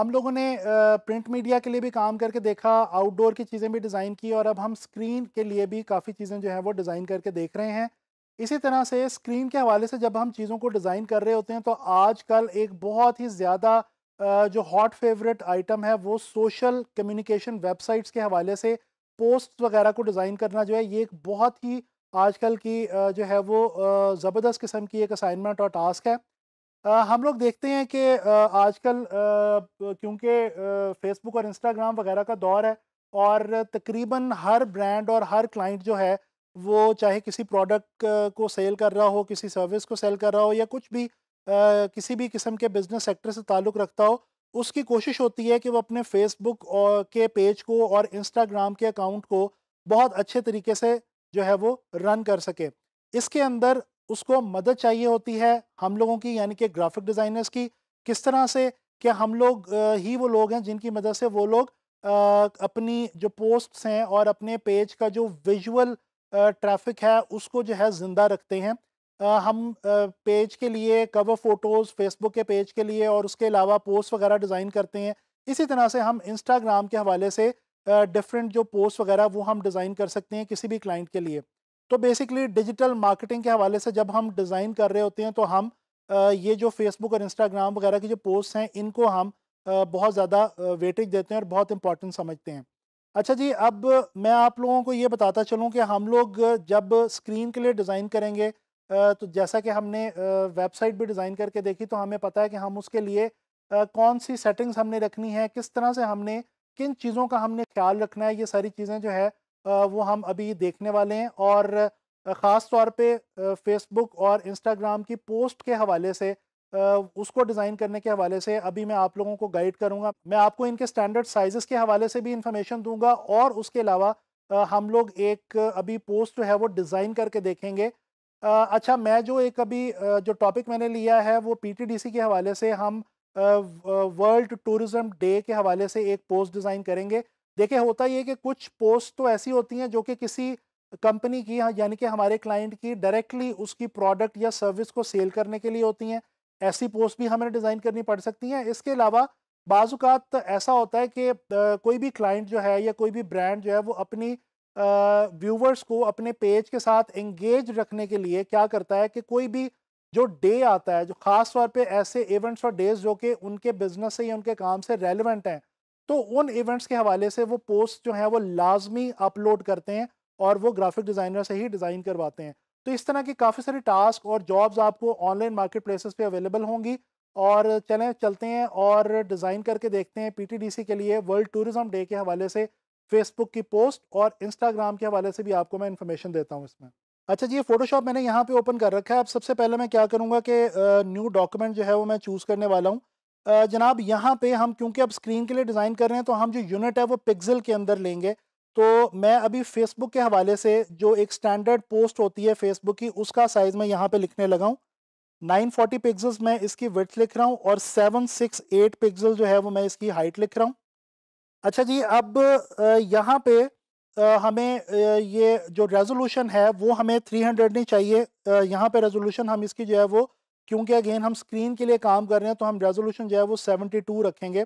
हम लोगों ने प्रिंट मीडिया के लिए भी काम करके देखा आउटडोर की चीज़ें भी डिज़ाइन की और अब हम स्क्रीन के लिए भी काफ़ी चीज़ें जो हैं वो डिज़ाइन करके देख रहे हैं इसी तरह से स्क्रीन के हवाले से जब हम चीज़ों को डिज़ाइन कर रहे होते हैं तो आजकल एक बहुत ही ज़्यादा जो हॉट फेवरेट आइटम है वो सोशल कम्युनिकेशन वेबसाइट्स के हवाले से पोस्ट वगैरह को डिज़ाइन करना जो है ये एक बहुत ही आजकल की जो है वो ज़बरदस्त किस्म की एक असाइनमेंट और टास्क है हम लोग देखते हैं कि आजकल क्योंकि फेसबुक और इंस्टाग्राम वगैरह का दौर है और तकरीबन हर ब्रांड और हर क्लाइंट जो है वो चाहे किसी प्रोडक्ट को सेल कर रहा हो किसी सर्विस को सेल कर रहा हो या कुछ भी किसी भी किस्म के बिजनेस सेक्टर से ताल्लुक़ रखता हो उसकी कोशिश होती है कि वो अपने फेसबुक और के पेज को और इंस्टाग्राम के अकाउंट को बहुत अच्छे तरीके से जो है वो रन कर सके इसके अंदर उसको मदद चाहिए होती है हम लोगों की यानी कि ग्राफिक डिज़ाइनर्स की किस तरह से क्या हम लोग ही वो लोग हैं जिनकी मदद से वो लोग अपनी जो पोस्ट्स हैं और अपने पेज का जो विजुअल ट्रैफिक है उसको जो है ज़िंदा रखते हैं हम पेज के लिए कवर फ़ोटोज़ फेसबुक के पेज के लिए और उसके अलावा पोस्ट वगैरह डिज़ाइन करते हैं इसी तरह से हम इंस्टाग्राम के हवाले से डिफरेंट जो पोस्ट वगैरह वो हम डिज़ाइन कर सकते हैं किसी भी क्लाइंट के लिए तो बेसिकली डिजिटल मार्केटिंग के हवाले से जब हम डिज़ाइन कर रहे होते हैं तो हम ये जो फेसबुक और इंस्टाग्राम वगैरह की जो पोस्ट हैं इनको हम बहुत ज़्यादा वेटेज देते हैं और बहुत इंपॉर्टेंट समझते हैं अच्छा जी अब मैं आप लोगों को ये बताता चलूँ कि हम लोग जब स्क्रीन के लिए डिज़ाइन करेंगे तो जैसा कि हमने वेबसाइट भी डिज़ाइन करके देखी तो हमें पता है कि हम उसके लिए कौन सी सेटिंग्स हमने रखनी है किस तरह से हमने किन चीज़ों का हमने ख्याल रखना है ये सारी चीज़ें जो है वो हम अभी देखने वाले हैं और ख़ास तौर पे फेसबुक और इंस्टाग्राम की पोस्ट के हवाले से उसको डिज़ाइन करने के हवाले से अभी मैं आप लोगों को गाइड करूंगा मैं आपको इनके स्टैंडर्ड साइज़ के हवाले से भी इंफॉर्मेशन दूंगा और उसके अलावा हम लोग एक अभी पोस्ट जो है वो डिज़ाइन करके देखेंगे अच्छा मैं जो एक अभी जो टॉपिक मैंने लिया है वो पी के हवाले से हम वर्ल्ड टूरिज़म डे के हवाले से एक पोस्ट डिज़ाइन करेंगे देखिए होता ये कि कुछ पोस्ट तो ऐसी होती हैं जो कि किसी कंपनी की यानी कि हमारे क्लाइंट की डायरेक्टली उसकी प्रोडक्ट या सर्विस को सेल करने के लिए होती हैं ऐसी पोस्ट भी हमें डिज़ाइन करनी पड़ सकती हैं इसके अलावा बाजुकात ऐसा होता है कि कोई भी क्लाइंट जो है या कोई भी ब्रांड जो है वो अपनी व्यूवर्स को अपने पेज के साथ एंगेज रखने के लिए क्या करता है कि कोई भी जो डे आता है जो ख़ास तौर पे ऐसे इवेंट्स और डेज जो कि उनके बिज़नेस से या उनके काम से रेलिवेंट हैं तो उन इवेंट्स के हवाले से वो पोस्ट जो है वो लाजमी अपलोड करते हैं और वो ग्राफिक डिज़ाइनर से ही डिज़ाइन करवाते हैं तो इस तरह की काफ़ी सारी टास्क और जॉब्स आपको ऑनलाइन मार्केट प्लेसेस पे अवेलेबल होंगी और चलें चलते हैं और डिज़ाइन करके देखते हैं पीटीडीसी के लिए वर्ल्ड टूरिज़्म डे के हवाले से फेसबुक की पोस्ट और इंस्टाग्राम के हवाले से भी आपको मैं इन्फॉर्मेशन देता हूँ इसमें अच्छा जी ये फोटोशॉप मैंने यहाँ पे ओपन कर रखा है अब सबसे पहले मैं क्या करूँगा कि न्यू डॉक्यूमेंट जो है वो मैं चूज़ करने वाला हूँ जनाब यहाँ पे हम क्योंकि अब स्क्रीन के लिए डिज़ाइन कर रहे हैं तो हम जो यूनिट है वो पिक्सल के अंदर लेंगे तो मैं अभी फेसबुक के हवाले से जो एक स्टैंडर्ड पोस्ट होती है फेसबुक की उसका साइज़ मैं यहाँ पे लिखने लगा हूँ 940 फोर्टी पिक्सल्स मैं इसकी विथ लिख रहा हूँ और 768 पिक्सल जो है वो मैं इसकी हाइट लिख रहा हूँ अच्छा जी अब यहाँ पे हमें ये जो रेजोल्यूशन है वो हमें 300 नहीं चाहिए यहाँ पे रेजोल्यूशन हम इसकी जो है वो क्योंकि अगेन हम स्क्रीन के लिए काम कर रहे हैं तो हम रेजोल्यूशन जो है वो 72 रखेंगे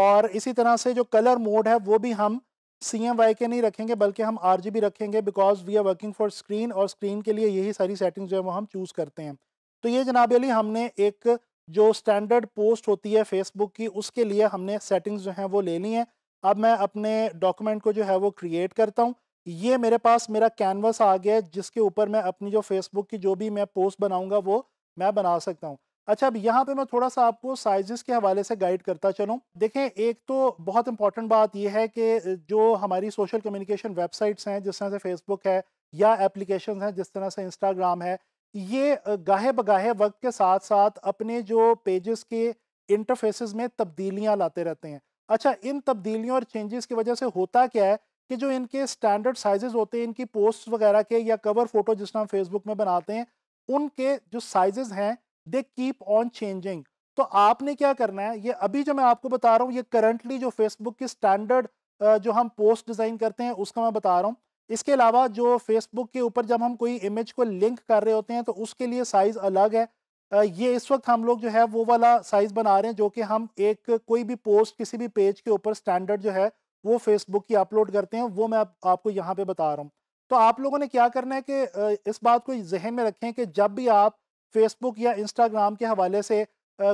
और इसी तरह से जो कलर मोड है वो भी हम सी एम वाई के नहीं रखेंगे बल्कि हम आर जी बी रखेंगे because we are working for screen और स्क्रीन के लिए यही सारी सेटिंग जो है वो हम चूज़ करते हैं तो ये जनाब अली हमने एक जो स्टैंडर्ड पोस्ट होती है फेसबुक की उसके लिए हमने सेटिंग्स जो हैं वो ले ली हैं अब मैं अपने डॉक्यूमेंट को जो है वो क्रिएट करता हूँ ये मेरे पास मेरा कैनवस आ गया है जिसके ऊपर मैं अपनी जो फेसबुक की जो भी मैं पोस्ट बनाऊँगा वो मैं बना सकता हूँ अच्छा अब यहाँ पे मैं थोड़ा सा आपको साइजेस के हवाले से गाइड करता चलूँ देखें एक तो बहुत इंपॉर्टेंट बात यह है कि जो हमारी सोशल कम्युनिकेशन वेबसाइट्स हैं जिस तरह से फेसबुक है या एप्लीकेशन हैं जिस तरह से इंस्टाग्राम है ये गाहे बगाहे वक्त के साथ साथ अपने जो पेजेस के इंटरफेसिस में तब्दीलियाँ लाते रहते हैं अच्छा इन तब्दीलियों और चेंजेस की वजह से होता क्या है कि जो इनके स्टैंडर्ड साइजेस होते हैं इनकी पोस्ट वगैरह के या कवर फोटो जिस हम फेसबुक में बनाते हैं उनके जो साइजेस हैं दे कीप ऑन चेंजिंग तो आपने क्या करना है ये अभी जो मैं आपको बता रहा हूँ ये करंटली जो फेसबुक की स्टैंडर्ड जो हम पोस्ट डिज़ाइन करते हैं उसका मैं बता रहा हूँ इसके अलावा जो फेसबुक के ऊपर जब हम कोई इमेज को लिंक कर रहे होते हैं तो उसके लिए साइज़ अलग है ये इस वक्त हम लोग जो है वो वाला साइज़ बना रहे हैं जो कि हम एक कोई भी पोस्ट किसी भी पेज के ऊपर स्टैंडर्ड जो है वो फेसबुक की अपलोड करते हैं वो मैं आप, आपको यहाँ पे बता रहा हूँ तो आप लोगों ने क्या करना है कि इस बात को जहन में रखें कि जब भी आप फेसबुक या इंस्टाग्राम के हवाले से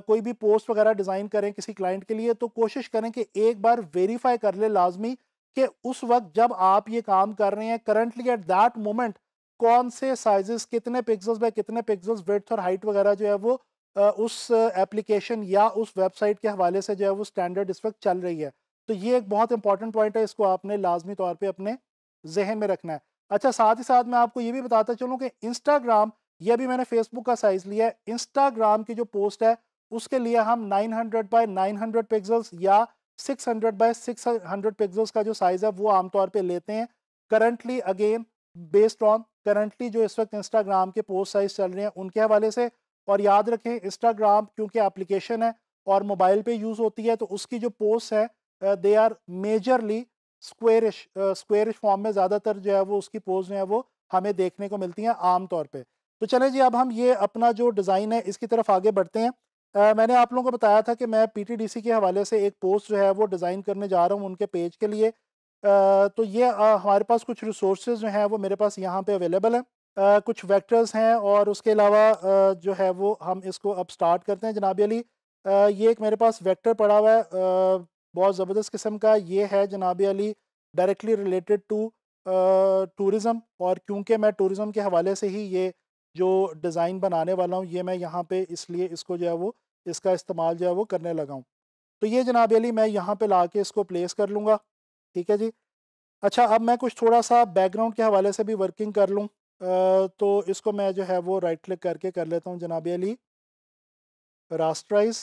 कोई भी पोस्ट वगैरह डिज़ाइन करें किसी क्लाइंट के लिए तो कोशिश करें कि एक बार वेरीफाई कर ले लाजमी कि उस वक्त जब आप ये काम कर रहे हैं करंटली एट दैट मोमेंट कौन से साइजेस कितने पिक्सल्स बाय कितने पिक्सल्स वेथ और हाइट वगैरह जो है वो उस एप्लीकेशन या उस वेबसाइट के हवाले से जो है वो स्टैंडर्ड इस वक्त चल रही है तो ये एक बहुत इंपॉर्टेंट पॉइंट है इसको आपने लाजमी तौर पर अपने जहन में रखना है अच्छा साथ ही साथ मैं आपको ये भी बताता चलूँ कि इंस्टाग्राम ये भी मैंने फेसबुक का साइज़ लिया है इंस्टाग्राम की जो पोस्ट है उसके लिए हम 900 hundred by nine hundred pixels या 600 hundred by six hundred pixels का जो साइज़ है वो आमतौर पे लेते हैं currently again based on currently जो इस वक्त इंस्टाग्राम के पोस्ट साइज चल रहे हैं उनके हवाले से और याद रखें इंस्टाग्राम क्योंकि एप्लीकेशन है और मोबाइल पे यूज़ होती है तो उसकी जो पोस्ट है they are majorly squarish squarish form में ज़्यादातर जो है वो उसकी पोज जो है वो हमें देखने को मिलती हैं आम तौर पे तो चलें जी अब हम ये अपना जो डिज़ाइन है इसकी तरफ आगे बढ़ते हैं आ, मैंने आप लोगों को बताया था कि मैं पीटीडीसी के हवाले से एक पोस्ट जो है वो डिज़ाइन करने जा रहा हूँ उनके पेज के लिए आ, तो ये आ, हमारे पास कुछ रिसोर्सेज जो हैं वो मेरे पास यहाँ पर अवेलेबल हैं Uh, कुछ वैक्टर्स हैं और उसके अलावा uh, जो है वो हम इसको अब स्टार्ट करते हैं जनाब अली uh, ये एक मेरे पास वैक्टर पड़ा हुआ है बहुत ज़बरदस्त किस्म का ये है जनाब Ali directly related to tourism और क्योंकि मैं टूरिज़म के हवाले से ही ये जो डिज़ाइन बनाने वाला हूँ ये मैं यहाँ पे इसलिए इसको जो है वो इसका इस्तेमाल जो है वो करने लगा हूँ तो ये जनाब अली मैं यहाँ पे ला के इसको प्लेस कर लूँगा ठीक है जी अच्छा अब मैं कुछ थोड़ा सा बैकग्राउंड के हवाले से भी वर्किंग कर लूँ तो इसको मैं जो है वो राइट क्लिक करके कर लेता हूँ जनाब अली रास्ट्राइज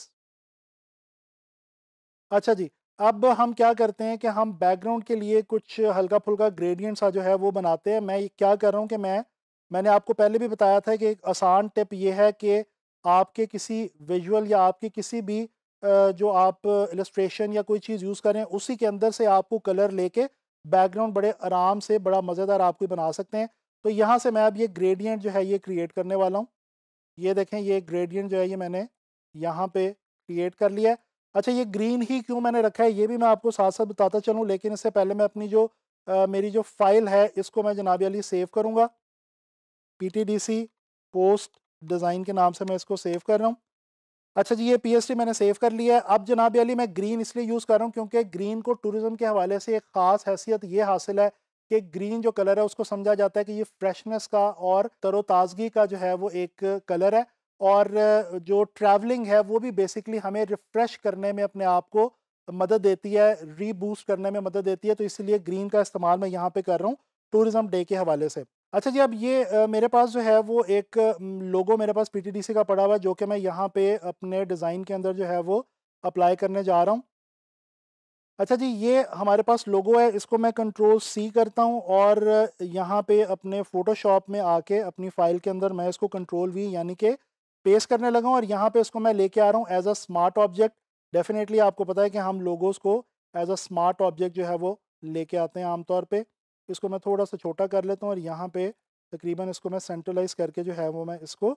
अच्छा जी अब हम क्या करते हैं कि हम बैकग्राउंड के लिए कुछ हल्का फुल्का ग्रेडियंट सा जो है वो बनाते हैं मैं क्या कर रहा हूँ कि मैं मैंने आपको पहले भी बताया था कि एक आसान टिप ये है कि आपके किसी विजुअल या आपके किसी भी जो आप इलस्ट्रेशन या कोई चीज़ यूज़ करें उसी के अंदर से आपको कलर लेके बैकग्राउंड बड़े आराम से बड़ा मज़ेदार आप कोई बना सकते हैं तो यहाँ से मैं अब ये ग्रेडियंट जो है ये क्रिएट करने वाला हूँ ये देखें ये ग्रेडियंट जो है ये मैंने यहाँ पे क्रिएट कर लिया है अच्छा ये ग्रीन ही क्यों मैंने रखा है ये भी मैं आपको साथ साथ बताता चलूँ लेकिन इससे पहले मैं अपनी जो आ, मेरी जो फाइल है इसको मैं जनाब अली सेव करूँगा पी पोस्ट डिज़ाइन के नाम से मैं इसको सेव कर रहा हूँ अच्छा जी ये पीएसटी मैंने सेव कर लिया है अब जनाब अली मैं ग्रीन इसलिए यूज़ कर रहा हूँ क्योंकि ग्रीन को टूरिज़म के हवाले से एक ख़ास हैसियत ये हासिल है कि ग्रीन जो कलर है उसको समझा जाता है कि ये फ्रेशनेस का और तरोताज़गी का जो है वो एक कलर है और जो ट्रैवलिंग है वो भी बेसिकली हमें रिफ़्रेश करने में अपने आप को मदद देती है रीबूस्ट करने में मदद देती है तो इसलिए ग्रीन का इस्तेमाल मैं यहाँ पे कर रहा हूँ टूरिज्म डे के हवाले से अच्छा जी अब ये मेरे पास जो है वो एक लोगो मेरे पास पी का पड़ा हुआ है जो कि मैं यहाँ पे अपने डिज़ाइन के अंदर जो है वो अप्लाई करने जा रहा हूँ अच्छा जी ये हमारे पास लोगो है इसको मैं कंट्रोल सी करता हूँ और यहाँ पे अपने फ़ोटोशॉप में आके अपनी फ़ाइल के अंदर मैं इसको कंट्रोल वी यानी कि पेस्ट करने लगा हूँ और यहाँ पे उसको मैं लेके आ रहा हूँ as a smart object definitely आपको पता है कि हम लोगों को एज अ स्मार्ट ऑब्जेक्ट जो है वो लेके आते हैं आमतौर पे इसको मैं थोड़ा सा छोटा कर लेता हूँ और यहाँ पे तकरीबन इसको मैं सेंट्रलाइज करके जो है वो मैं इसको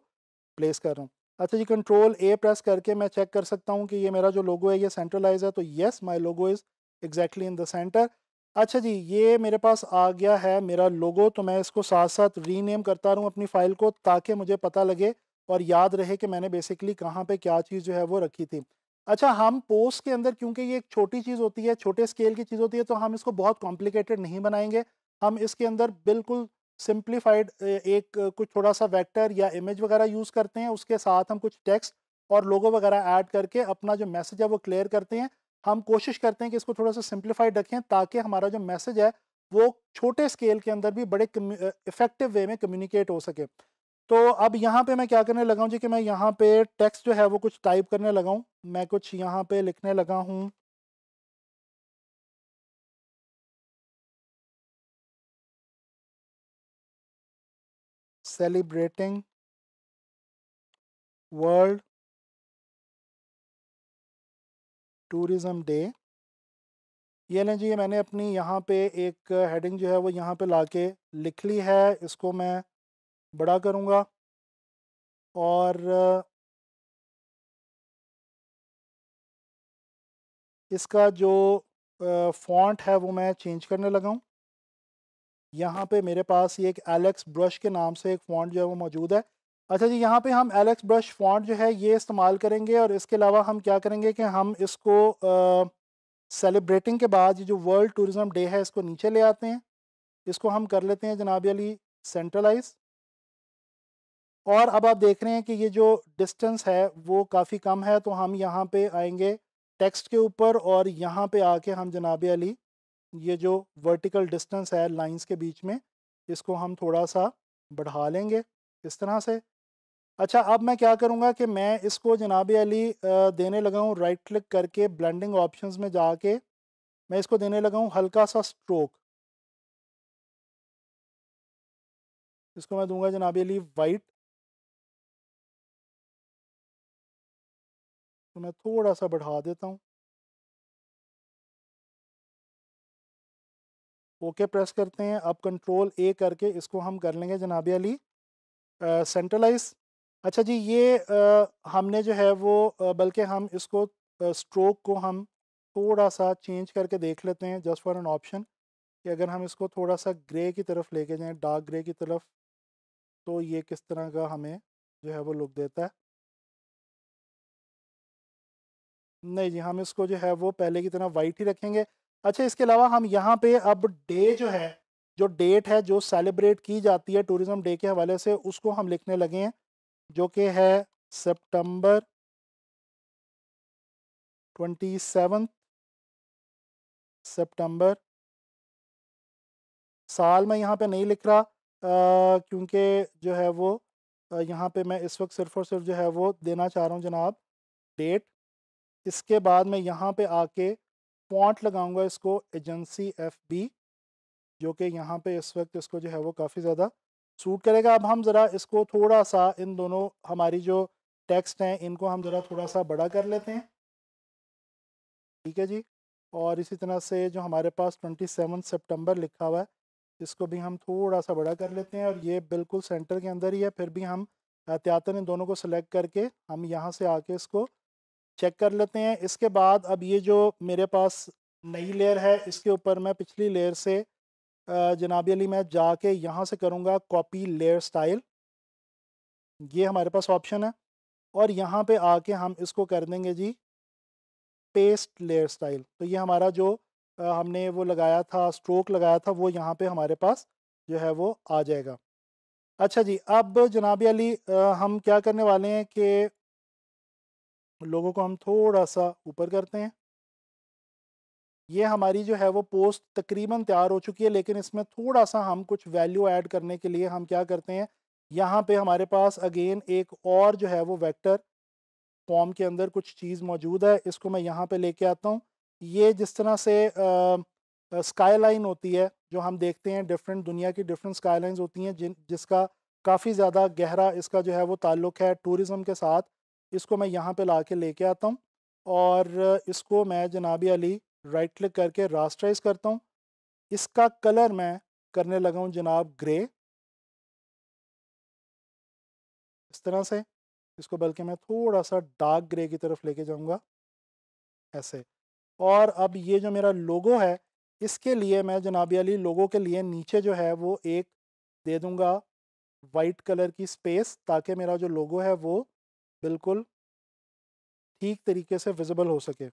प्लेस कर रहा हूँ अच्छा जी कंट्रोल ए प्रेस करके मैं चेक कर सकता हूँ कि ये मेरा जो लोगो है ये सेंट्रलाइज है तो yes my logo is exactly in the centre अच्छा जी ये मेरे पास आ गया है मेरा लोगो तो मैं इसको साथ साथ रीनेम करता रहूँ अपनी फ़ाइल को ताकि मुझे पता लगे और याद रहे कि मैंने बेसिकली कहाँ पे क्या चीज़ जो है वो रखी थी अच्छा हम पोस्ट के अंदर क्योंकि ये एक छोटी चीज़ होती है छोटे स्केल की चीज़ होती है तो हम इसको बहुत कॉम्प्लिकेटेड नहीं बनाएंगे हम इसके अंदर बिल्कुल सिंप्लीफाइड एक कुछ थोड़ा सा वैक्टर या इमेज वगैरह यूज़ करते हैं उसके साथ हम कुछ टेक्स्ट और लोगो वगैरह ऐड करके अपना जो मैसेज है वो क्लियर करते हैं हम कोशिश करते हैं कि इसको थोड़ा सा सिंप्लीफाइड रखें ताकि हमारा जो मैसेज है वो छोटे स्केल के अंदर भी बड़े इफ़ेक्टिव वे में कम्युनिकेट हो सके तो अब यहाँ पे मैं क्या करने लगा हूँ जी कि मैं यहाँ पे टेक्स्ट जो है वो कुछ टाइप करने लगा हूँ मैं कुछ यहाँ पे लिखने लगा हूँ सेलिब्रेटिंग वर्ल्ड टूरिज्म डे ये लें जी मैंने अपनी यहाँ पे एक हेडिंग जो है वो यहाँ पे लाके लिख ली है इसको मैं बड़ा करूँगा और इसका जो फॉन्ट है वो मैं चेंज करने लगा हूँ यहाँ पे मेरे पास ये एक एलेक्स ब्रश के नाम से एक फॉन्ट जो है वो मौजूद है अच्छा जी यहाँ पे हम एलेक्स ब्रश फॉन्ट जो है ये इस्तेमाल करेंगे और इसके अलावा हम क्या करेंगे कि हम इसको सेलिब्रेटिंग के बाद जो वर्ल्ड टूरिज़म डे है इसको नीचे ले आते हैं इसको हम कर लेते हैं जनाब अली सेंट्रलाइज और अब आप देख रहे हैं कि ये जो डिस्टेंस है वो काफ़ी कम है तो हम यहाँ पे आएंगे टेक्स्ट के ऊपर और यहाँ पे आके हम जनाब अली ये जो वर्टिकल डिस्टेंस है लाइंस के बीच में इसको हम थोड़ा सा बढ़ा लेंगे इस तरह से अच्छा अब मैं क्या करूँगा कि मैं इसको जनाब अली देने लगा हूँ राइट क्लिक करके ब्लेंडिंग ऑप्शन में जा मैं इसको देने लगा हूँ हल्का सा स्ट्रोक इसको मैं दूंगा जनाब अली वाइट तो मैं थोड़ा सा बढ़ा देता हूँ ओके प्रेस करते हैं अब कंट्रोल ए करके इसको हम कर लेंगे जनाब अली सेंट्रलाइज अच्छा जी ये आ, हमने जो है वो बल्कि हम इसको आ, स्ट्रोक को हम थोड़ा सा चेंज करके देख लेते हैं जस्ट फॉर एन ऑप्शन कि अगर हम इसको थोड़ा सा ग्रे की तरफ लेके जाएं डार्क ग्रे की तरफ तो ये किस तरह का हमें जो है वो लुक देता है नहीं जी हम इसको जो है वो पहले की तरह वाइट ही रखेंगे अच्छा इसके अलावा हम यहाँ पे अब डे जो है जो डेट है जो सेलिब्रेट की जाती है टूरिज़म डे के हवाले से उसको हम लिखने लगे हैं जो कि है सितंबर ट्वेंटी सेवन सितंबर साल मैं यहाँ पे नहीं लिख रहा क्योंकि जो है वो यहाँ पे मैं इस वक्त सिर्फ और सिर्फ जो है वो देना चाह रहा हूँ जनाब डेट इसके बाद मैं यहाँ पे आके पॉइंट लगाऊंगा इसको एजेंसी एफ बी जो कि यहाँ पे इस वक्त इसको जो है वो काफ़ी ज़्यादा सूट करेगा अब हम ज़रा इसको थोड़ा सा इन दोनों हमारी जो टेक्स्ट हैं इनको हम ज़रा थोड़ा सा बड़ा कर लेते हैं ठीक है जी और इसी तरह से जो हमारे पास ट्वेंटी सेवन सेप्टेम्बर लिखा हुआ है इसको भी हम थोड़ा सा बड़ा कर लेते हैं और ये बिल्कुल सेंटर के अंदर ही है फिर भी हम एहतियातन इन दोनों को सिलेक्ट करके हम यहाँ से आके इसको चेक कर लेते हैं इसके बाद अब ये जो मेरे पास नई लेयर है इसके ऊपर मैं पिछली लेयर से जनाब अली मैं जाके यहाँ से करूँगा कॉपी लेयर स्टाइल ये हमारे पास ऑप्शन है और यहाँ पे आके हम इसको कर देंगे जी पेस्ट लेयर स्टाइल तो ये हमारा जो हमने वो लगाया था स्ट्रोक लगाया था वो यहाँ पे हमारे पास जो है वो आ जाएगा अच्छा जी अब जनाब अली हम क्या करने वाले हैं कि लोगों को हम थोड़ा सा ऊपर करते हैं ये हमारी जो है वो पोस्ट तकरीबन तैयार हो चुकी है लेकिन इसमें थोड़ा सा हम कुछ वैल्यू ऐड करने के लिए हम क्या करते हैं यहाँ पे हमारे पास अगेन एक और जो है वो वेक्टर फॉर्म के अंदर कुछ चीज़ मौजूद है इसको मैं यहाँ पे लेके आता हूँ ये जिस तरह से स्काई लाइन होती है जो हम देखते हैं डिफरेंट दुनिया की डिफरेंट स्काई लाइन होती हैं जिन जिसका काफ़ी ज़्यादा गहरा इसका जो है वो ताल्लुक़ है टूरिज़म के साथ इसको मैं यहाँ पे ला के लेके आता हूँ और इसको मैं जनाब अली राइट क्लिक करके रास्टराइज करता हूँ इसका कलर मैं करने लगा हूँ जनाब ग्रे इस तरह से इसको बल्कि मैं थोड़ा सा डार्क ग्रे की तरफ लेके जाऊँगा ऐसे और अब ये जो मेरा लोगो है इसके लिए मैं जनाब अली लोगों के लिए नीचे जो है वो एक दे दूँगा वाइट कलर की स्पेस ताकि मेरा जो लोगो है वो बिल्कुल ठीक तरीके से विजिबल हो सके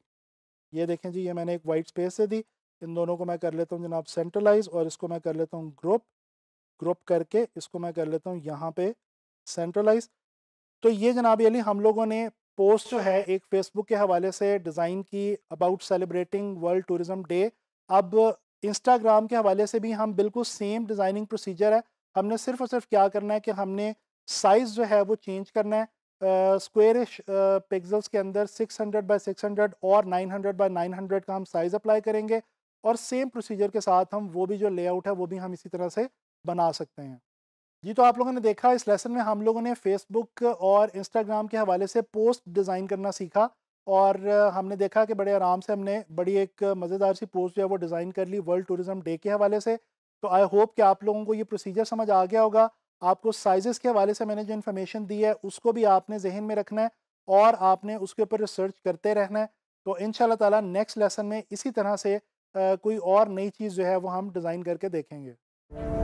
ये देखें जी ये मैंने एक वाइट स्पेस से दी इन दोनों को मैं कर लेता हूँ जनाब सेंट्रलाइज और इसको मैं कर लेता हूँ ग्रुप ग्रुप करके इसको मैं कर लेता हूँ यहाँ पे सेंट्रलाइज तो ये जनाब अली हम लोगों ने पोस्ट जो है एक फेसबुक के हवाले से डिज़ाइन की about celebrating world tourism day अब इंस्टाग्राम के हवाले से भी हम बिल्कुल सेम डिज़ाइनिंग प्रोसीजर है हमने सिर्फ और सिर्फ क्या करना है कि हमने साइज़ जो है वो चेंज करना है स्क्वेरिश पिक्सल्स uh, के अंदर 600 बाय 600 और 900 बाय 900 का हम साइज़ अप्लाई करेंगे और सेम प्रोसीजर के साथ हम वो भी जो लेआउट है वो भी हम इसी तरह से बना सकते हैं जी तो आप लोगों ने देखा इस लेसन में हम लोगों ने फेसबुक और इंस्टाग्राम के हवाले से पोस्ट डिज़ाइन करना सीखा और हमने देखा कि बड़े आराम से हमने बड़ी एक मज़ेदार सी पोस्ट जो है वो डिज़ाइन कर ली वर्ल्ड टूरिज़म डे के हवाले से तो आई होप कि आप लोगों को ये प्रोसीजर समझ आ गया होगा आपको साइज़ के हवाले से मैंने जो इन्फॉर्मेशन दी है उसको भी आपने जहन में रखना है और आपने उसके ऊपर रिसर्च करते रहना है तो इन ताला नेक्स्ट लेसन में इसी तरह से आ, कोई और नई चीज़ जो है वो हम डिज़ाइन करके देखेंगे